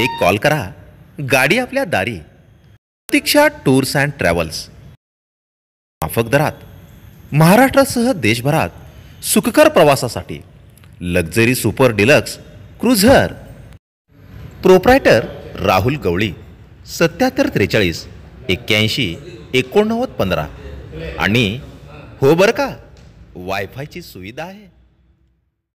एक कॉल करा गाडी आपल्या दारी प्रतीक्षा टूर्स अँड ट्रॅव्हल्स माफक दरात महाराष्ट्रासह देशभरात सुखकर प्रवासासाठी luxury super deluxe cruiser proprietor Rahul Gawali सत्याहत्तर त्रेचाळीस एक्क्याऐंशी एकोणनव्वद पंधरा आणि हो बरं का वायफायची सुविधा आहे